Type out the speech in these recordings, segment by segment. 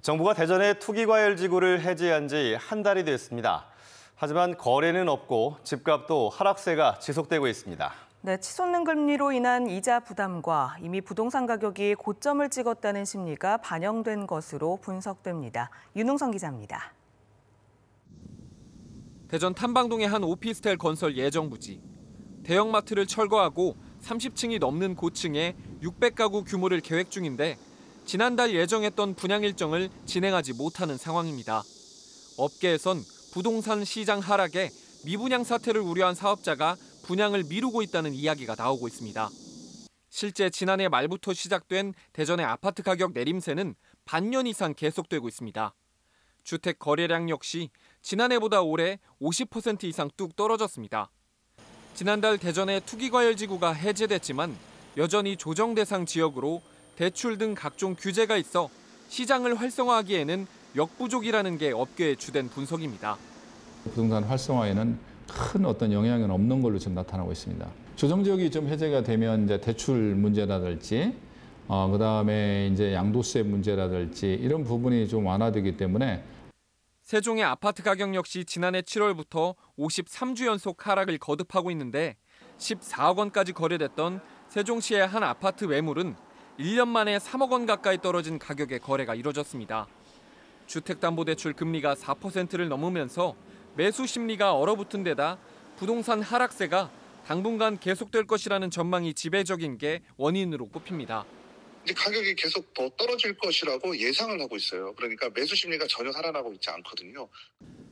정부가 대전의 투기과열 지구를 해제한 지 한 달이 됐습니다. 하지만 거래는 없고 집값도 하락세가 지속되고 있습니다. 네, 치솟는 금리로 인한 이자 부담과 이미 부동산 가격이 고점을 찍었다는 심리가 반영된 것으로 분석됩니다. 윤웅성 기자입니다. 대전 탐방동의 한 오피스텔 건설 예정 부지. 대형마트를 철거하고 30층이 넘는 고층에 600가구 규모를 계획 중인데 지난달 예정했던 분양 일정을 진행하지 못하는 상황입니다. 업계에선 부동산 시장 하락에 미분양 사태를 우려한 사업자가 분양을 미루고 있다는 이야기가 나오고 있습니다. 실제 지난해 말부터 시작된 대전의 아파트 가격 내림세는 반년 이상 계속되고 있습니다. 주택 거래량 역시 지난해보다 올해 50% 이상 뚝 떨어졌습니다. 지난달 대전의 투기과열지구가 해제됐지만 여전히 조정 대상 지역으로 대출 등 각종 규제가 있어 시장을 활성화하기에는 역부족이라는 게 업계의 주된 분석입니다. 부동산 활성화에는 큰 어떤 영향은 없는 걸로 지금 나타나고 있습니다. 조정 지역이 좀 해제가 되면 이제 대출 문제라든지 어, 그다음에 이제 양도세 문제라든지 이런 부분이 좀 완화되기 때문에 세종의 아파트 가격 역시 지난해 7월부터 53주 연속 하락을 거듭하고 있는데 14억 원까지 거래됐던 세종시의 한 아파트 매물은 1년 만에 3억 원 가까이 떨어진 가격의 거래가 이뤄졌습니다. 주택담보대출 금리가 4%를 넘으면서 매수 심리가 얼어붙은 데다 부동산 하락세가 당분간 계속될 것이라는 전망이 지배적인 게 원인으로 꼽힙니다. 가격이 계속 더 떨어질 것이라고 예상을 하고 있어요. 그러니까 매수 심리가 전혀 살아나고 있지 않거든요.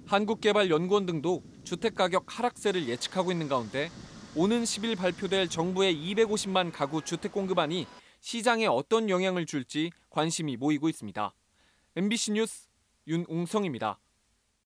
한국개발연구원 등도 주택가격 하락세를 예측하고 있는 가운데 오는 10일 발표될 정부의 250만 가구 주택 공급안이 시장에 어떤 영향을 줄지 관심이 모이고 있습니다. MBC 뉴스 윤웅성입니다.